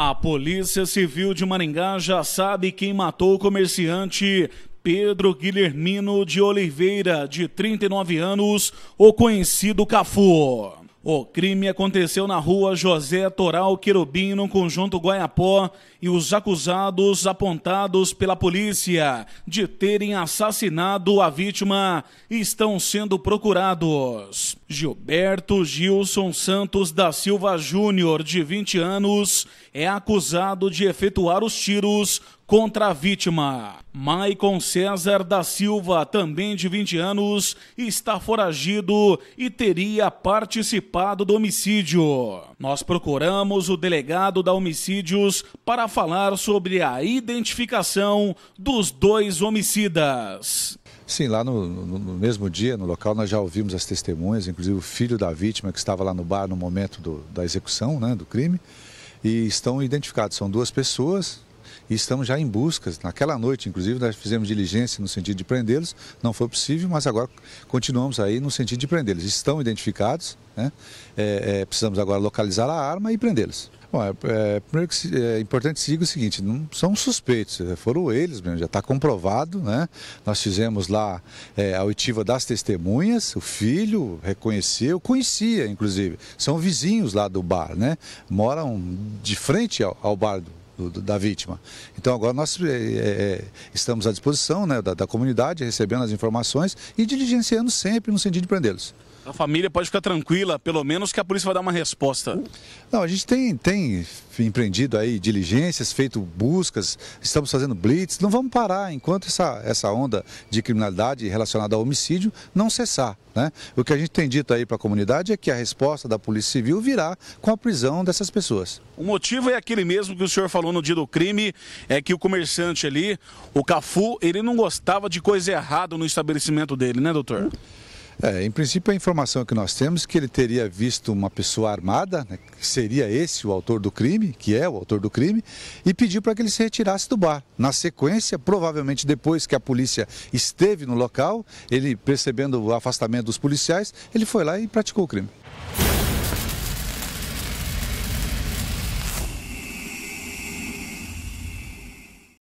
A Polícia Civil de Maringá já sabe quem matou o comerciante Pedro Guilhermino de Oliveira, de 39 anos, o conhecido Cafu. O crime aconteceu na rua José Toral Querubim, no conjunto Guaiapó, e os acusados apontados pela polícia de terem assassinado a vítima estão sendo procurados. Gilberto Gilson Santos da Silva Júnior, de 20 anos, é acusado de efetuar os tiros contra a vítima. Maicon César da Silva, também de 20 anos, está foragido e teria participado do homicídio. Nós procuramos o delegado da homicídios para falar sobre a identificação dos dois homicidas. Sim, lá no, no, no, mesmo dia, no local, nós já ouvimos as testemunhas, inclusive o filho da vítima que estava lá no bar no momento do, da execução né, do crime. E estão identificados, são duas pessoas, e estamos já em buscas. Naquela noite, inclusive, nós fizemos diligência no sentido de prendê-los, não foi possível, mas agora continuamos aí no sentido de prendê-los. Estão identificados, né? é, é, precisamos agora localizar a arma e prendê-los. Bom, é, é, primeiro que é importante seguir o seguinte, não são suspeitos, é, foram eles mesmo, já está comprovado, né? Nós fizemos lá é, a oitiva das testemunhas, o filho reconheceu, conhecia inclusive, são vizinhos lá do bar, né? Moram de frente ao, ao bar do, da vítima. Então agora nós é, estamos à disposição né, da, da comunidade, recebendo as informações e diligenciando sempre no sentido de prendê-los. A família pode ficar tranquila, pelo menos que a polícia vai dar uma resposta. Não, a gente tem, tem empreendido aí diligências, feito buscas, estamos fazendo blitz, não vamos parar enquanto essa, essa onda de criminalidade relacionada ao homicídio não cessar. Né? O que a gente tem dito aí para a comunidade é que a resposta da Polícia Civil virá com a prisão dessas pessoas. O motivo é aquele mesmo que o senhor falou no dia do crime, é que o comerciante ali, o Cafu, ele não gostava de coisa errada no estabelecimento dele, né, doutor? Hum. É, em princípio, a informação que nós temos é que ele teria visto uma pessoa armada, né, que seria esse o autor do crime, que é o autor do crime, e pediu para que ele se retirasse do bar. Na sequência, provavelmente depois que a polícia esteve no local, ele percebendo o afastamento dos policiais, ele foi lá e praticou o crime.